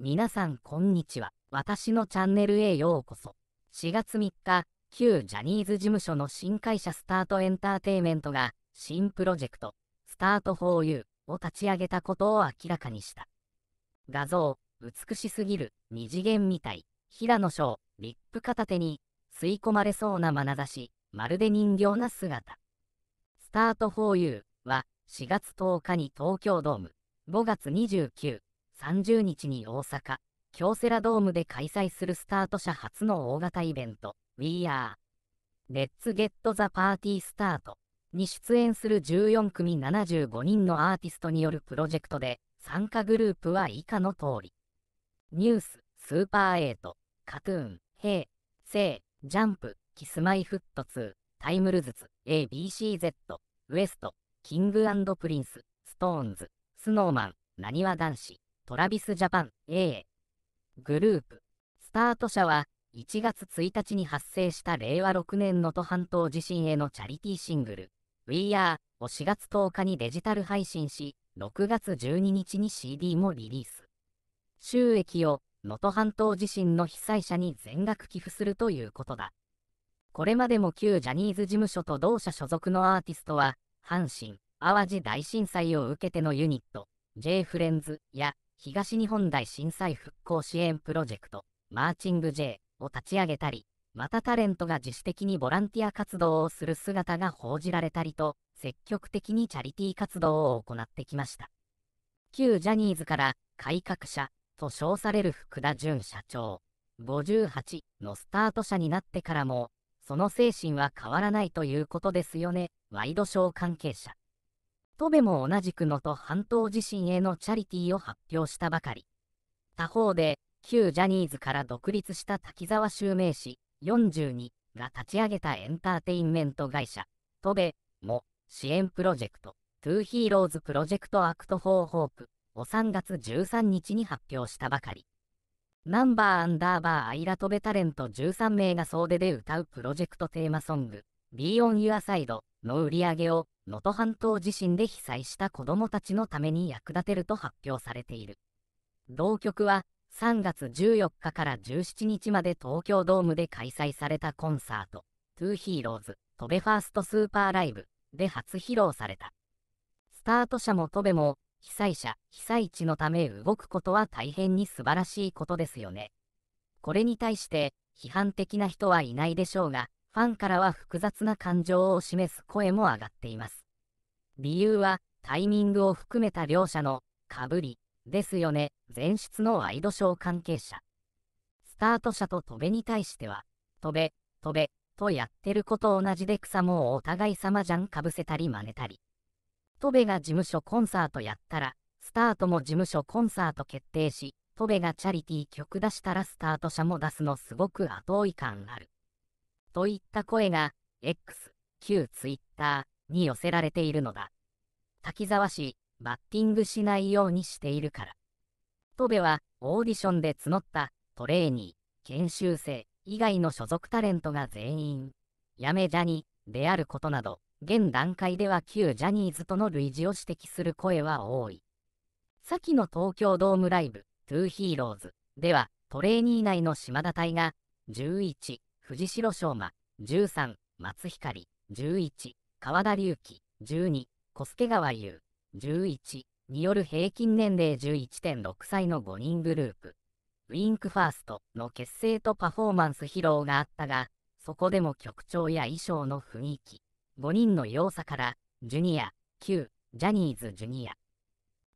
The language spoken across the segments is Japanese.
皆さんこんにちは。私のチャンネルへようこそ。4月3日、旧ジャニーズ事務所の新会社スタートエンターテイメントが、新プロジェクト、スタート 4U を立ち上げたことを明らかにした。画像、美しすぎる、二次元みたい、平野翔、リップ片手に、吸い込まれそうな眼差し、まるで人形な姿。スタート 4U は、4月10日に東京ドーム、5月29、30日に大阪、京セラドームで開催するスタート社初の大型イベント、We Are Let's Get the Party Start に出演する14組75人のアーティストによるプロジェクトで、参加グループは以下の通り。ニュース、スーパー8、カトゥーン、ヘイ、セイ、ジャンプ、キスマイフット2、タイムルズツ、ABCZ、ウエスト、キングプリンス、ストーンズ、スノーマン、なにわ男子。トラビスジャパン A グループスタート社は1月1日に発生した令和6年能登半島地震へのチャリティーシングル We Are を4月10日にデジタル配信し6月12日に CD もリリース収益を能登半島地震の被災者に全額寄付するということだこれまでも旧ジャニーズ事務所と同社所属のアーティストは阪神・淡路大震災を受けてのユニット J フレンズや東日本大震災復興支援プロジェクト、マーチング J を立ち上げたり、またタレントが自主的にボランティア活動をする姿が報じられたりと、積極的にチャリティー活動を行ってきました。旧ジャニーズから改革者と称される福田淳社長、58のスタート者になってからも、その精神は変わらないということですよね、ワイドショー関係者。戸部も同じく能登半島地震へのチャリティーを発表したばかり。他方で、旧ジャニーズから独立した滝沢襲名氏42が立ち上げたエンターテインメント会社、戸部も支援プロジェクト、トゥーヒーローズプロジェクトアクトフーホープを3月13日に発表したばかり。ナンバーアンダーバーアイラトベタレント13名が総出で歌うプロジェクトテーマソング、Be on Your Side の売り上げを能登半島地震で被災した子どもたちのために役立てると発表されている。同局は3月14日から17日まで東京ドームで開催されたコンサート、トゥーヒーローズ、トベファーストスーパーライブで初披露された。スタート者もトベも、被災者、被災地のため動くことは大変に素晴らしいことですよね。これに対して、批判的な人はいないでしょうが、ファンからは複雑な感情を示す声も上がっています。理由は、タイミングを含めた両者の、かぶり、ですよね、前出のワイドショー関係者。スタート車と戸べに対しては、戸べ、戸べ、とやってること同じで草もお互い様じゃんかぶせたり真似たり。戸べが事務所コンサートやったら、スタートも事務所コンサート決定し、戸べがチャリティー曲出したらスタート車も出すのすごく後追い感ある。といった声が X、旧 Twitter に寄せられているのだ。滝沢氏、バッティングしないようにしているから。戸部はオーディションで募ったトレーニー、研修生以外の所属タレントが全員、やめジャニであることなど、現段階では旧ジャニーズとの類似を指摘する声は多い。先の東京ドームライブ、トゥーヒーローズでは、トレーニー内の島田隊が、11、藤代昌磨、13、松光、11、川田隆起、12、小助川優、11による平均年齢11.6歳の5人グループ、ウィンクファーストの結成とパフォーマンス披露があったが、そこでも曲調や衣装の雰囲気、5人の要素から、ジュニア、Q、ジャニーズジュニア、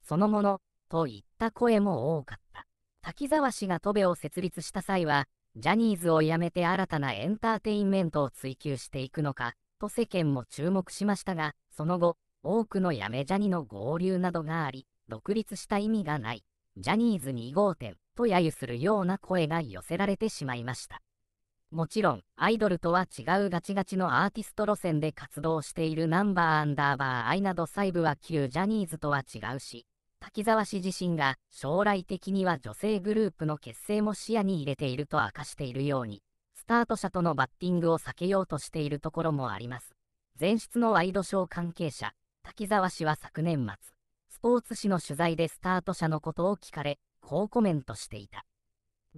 そのもの、といった声も多かった。滝沢氏が戸部を設立した際は、ジャニーズを辞めて新たなエンターテインメントを追求していくのか、と世間も注目しましたが、その後、多くの辞めジャニの合流などがあり、独立した意味がない、ジャニーズ2号店と揶揄するような声が寄せられてしまいました。もちろん、アイドルとは違うガチガチのアーティスト路線で活動しているナンバーアンダーバーアイなど細部は旧ジャニーズとは違うし、滝沢氏自身が将来的には女性グループの結成も視野に入れていると明かしているように、スタート者とのバッティングを避けようとしているところもあります。前室のワイドショー関係者、滝沢氏は昨年末、スポーツ紙の取材でスタート者のことを聞かれ、こうコメントしていた。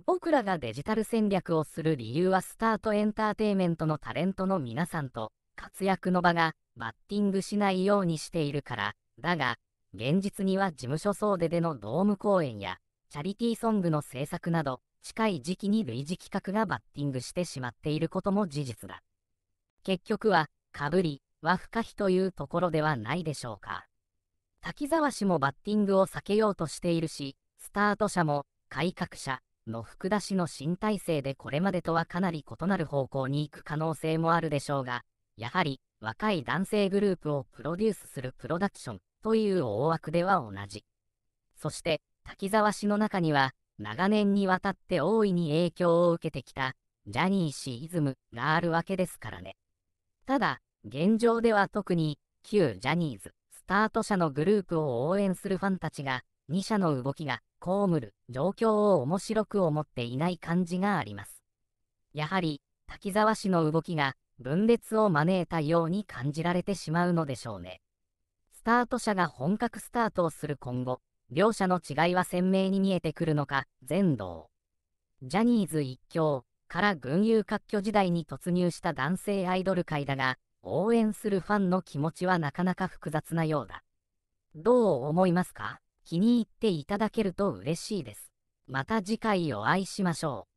僕らがデジタル戦略をする理由はスタートエンターテイメントのタレントの皆さんと活躍の場がバッティングしないようにしているから、だが、現実には事務所総出でのドーム公演や、チャリティーソングの制作など、近い時期に類似企画がバッティングしてしまっていることも事実だ。結局は、かぶりは不可避というところではないでしょうか。滝沢氏もバッティングを避けようとしているし、スタート者も改革者の福田氏の新体制でこれまでとはかなり異なる方向に行く可能性もあるでしょうが、やはり若い男性グループをプロデュースするプロダクションという大枠では同じ。そして、滝沢氏の中には、長年にわたって大いに影響を受けてきた、ジャニー氏イズムがあるわけですからね。ただ、現状では特に、旧ジャニーズ、スタート社のグループを応援するファンたちが、2社の動きが、こむる状況を面白く思っていない感じがあります。やはり、滝沢氏の動きが、分裂を招いたように感じられてしまうのでしょうね。スタート車が本格スタートをする今後、両者の違いは鮮明に見えてくるのか、全道。ジャニーズ一強から群雄割拠時代に突入した男性アイドル界だが、応援するファンの気持ちはなかなか複雑なようだ。どう思いますか気に入っていただけると嬉しいです。また次回お会いしましょう。